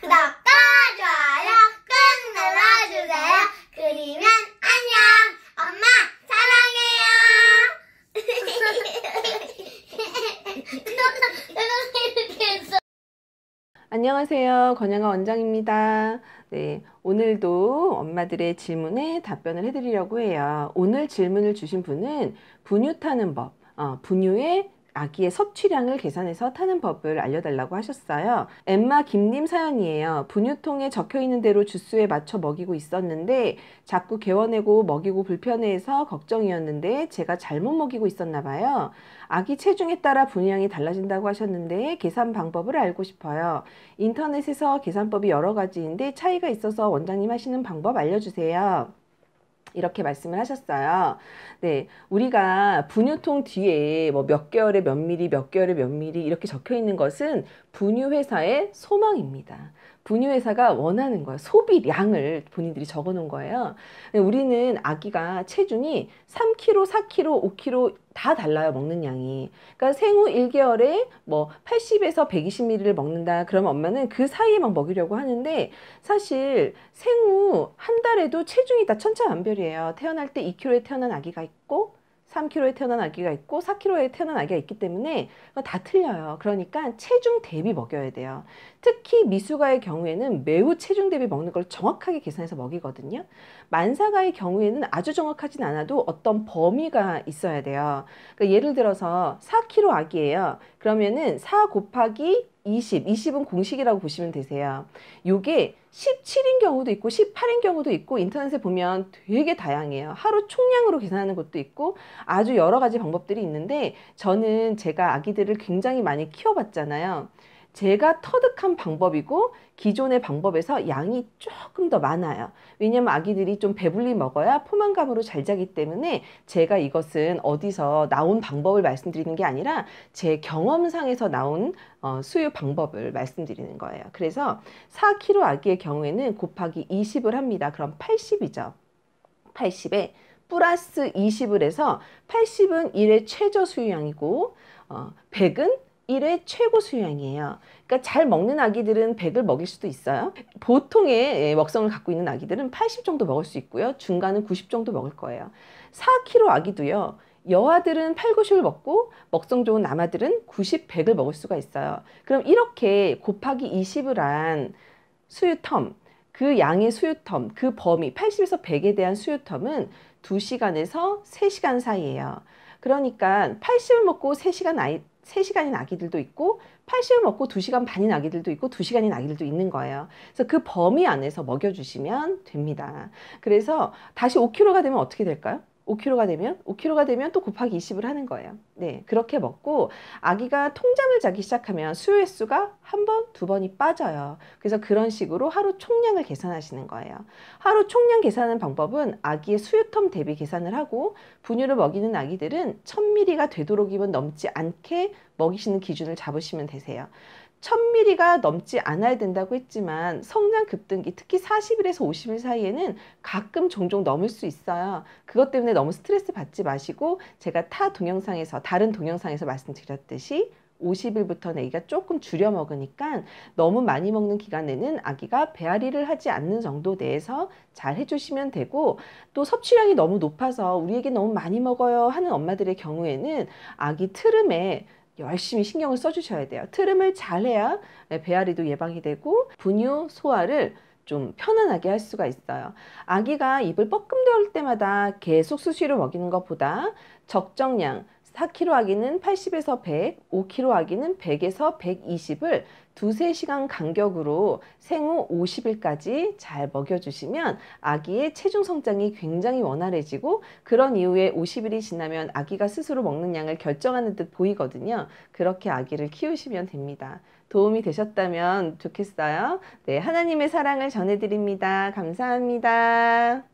구독과 좋아요 꾹 눌러주세요. 그리면 안녕. 엄마 사랑해요. 안녕하세요. 권영아 원장입니다. 네, 오늘도 엄마들의 질문에 답변을 해드리려고 해요. 오늘 질문을 주신 분은 분유 타는 법, 어, 분유의 아기의 섭취량을 계산해서 타는 법을 알려달라고 하셨어요. 엠마 김님 사연이에요. 분유통에 적혀있는 대로 주스에 맞춰 먹이고 있었는데 자꾸 개워내고 먹이고 불편해서 걱정이었는데 제가 잘못 먹이고 있었나 봐요. 아기 체중에 따라 분유량이 달라진다고 하셨는데 계산 방법을 알고 싶어요. 인터넷에서 계산법이 여러 가지인데 차이가 있어서 원장님 하시는 방법 알려주세요. 이렇게 말씀을 하셨어요. 네, 우리가 분유통 뒤에 뭐몇 개월에 몇 미리, 몇 개월에 몇 미리 이렇게 적혀 있는 것은 분유 회사의 소망입니다. 분유회사가 원하는 거예요. 소비량을 본인들이 적어 놓은 거예요. 우리는 아기가 체중이 3kg, 4kg, 5kg 다 달라요. 먹는 양이. 그러니까 생후 1개월에 뭐 80에서 120ml를 먹는다. 그러면 엄마는 그 사이에만 먹이려고 하는데 사실 생후 한 달에도 체중이 다 천차만별이에요. 태어날 때 2kg에 태어난 아기가 있고 3kg에 태어난 아기가 있고 4kg에 태어난 아기가 있기 때문에 다 틀려요. 그러니까 체중 대비 먹여야 돼요. 특히 미숙아의 경우에는 매우 체중 대비 먹는 걸 정확하게 계산해서 먹이거든요. 만사가의 경우에는 아주 정확하진 않아도 어떤 범위가 있어야 돼요. 그러니까 예를 들어서 4kg 아기예요. 그러면은 4 곱하기 20, 20은 공식이라고 보시면 되세요. 요게 17인 경우도 있고 18인 경우도 있고 인터넷에 보면 되게 다양해요. 하루 총량으로 계산하는 것도 있고 아주 여러 가지 방법들이 있는데 저는 제가 아기들을 굉장히 많이 키워봤잖아요. 제가 터득한 방법이고 기존의 방법에서 양이 조금 더 많아요. 왜냐면 아기들이 좀 배불리 먹어야 포만감으로 잘 자기 때문에 제가 이것은 어디서 나온 방법을 말씀드리는 게 아니라 제 경험상에서 나온 어, 수유 방법을 말씀드리는 거예요. 그래서 4kg 아기의 경우에는 곱하기 20을 합니다. 그럼 80이죠. 80에 플러스 20을 해서 80은 1의 최저 수유량이고 어, 100은 1의 최고 수량이에요. 그러니까 잘 먹는 아기들은 100을 먹일 수도 있어요. 보통의 예, 먹성을 갖고 있는 아기들은 80 정도 먹을 수 있고요. 중간은 90 정도 먹을 거예요. 4kg 아기도요. 여아들은 8, 90을 먹고 먹성 좋은 남아들은 90, 100을 먹을 수가 있어요. 그럼 이렇게 곱하기 20을 한 수유 텀, 그 양의 수유 텀, 그 범위 80에서 100에 대한 수유 텀은 2시간에서 3시간 사이예요. 그러니까 80을 먹고 3시간 아이, 3시간인 아기들도 있고 80을 먹고 2시간 반인 아기들도 있고 2시간인 아기들도 있는 거예요. 그래서 그 범위 안에서 먹여주시면 됩니다. 그래서 다시 5kg가 되면 어떻게 될까요? 5kg가 되면 5kg가 되면 또 곱하기 20을 하는 거예요. 네, 그렇게 먹고 아기가 통잠을 자기 시작하면 수요일 수가 한 번, 두 번이 빠져요. 그래서 그런 식으로 하루 총량을 계산하시는 거예요. 하루 총량 계산하는 방법은 아기의 수유텀 대비 계산을 하고 분유를 먹이는 아기들은 1000ml가 되도록이면 넘지 않게 먹이시는 기준을 잡으시면 되세요. 1000mm가 넘지 않아야 된다고 했지만 성장 급등기 특히 40일에서 50일 사이에는 가끔 종종 넘을 수 있어요. 그것 때문에 너무 스트레스 받지 마시고 제가 타 동영상에서 다른 동영상에서 말씀드렸듯이 50일부터는 아기가 조금 줄여 먹으니까 너무 많이 먹는 기간에는 아기가 배앓이를 하지 않는 정도 내에서 잘 해주시면 되고 또 섭취량이 너무 높아서 우리 에게 너무 많이 먹어요 하는 엄마들의 경우에는 아기 트름에 열심히 신경을 써주셔야 돼요. 트름을 잘해야 네, 배앓이도 예방이 되고 분유, 소화를 좀 편안하게 할 수가 있어요. 아기가 입을 뻐끔대 때마다 계속 수시로 먹이는 것보다 적정량, 4kg 아기는 80에서 100, 5kg 아기는 100에서 120을 두세 시간 간격으로 생후 50일까지 잘 먹여주시면 아기의 체중 성장이 굉장히 원활해지고 그런 이후에 50일이 지나면 아기가 스스로 먹는 양을 결정하는 듯 보이거든요. 그렇게 아기를 키우시면 됩니다. 도움이 되셨다면 좋겠어요. 네, 하나님의 사랑을 전해드립니다. 감사합니다.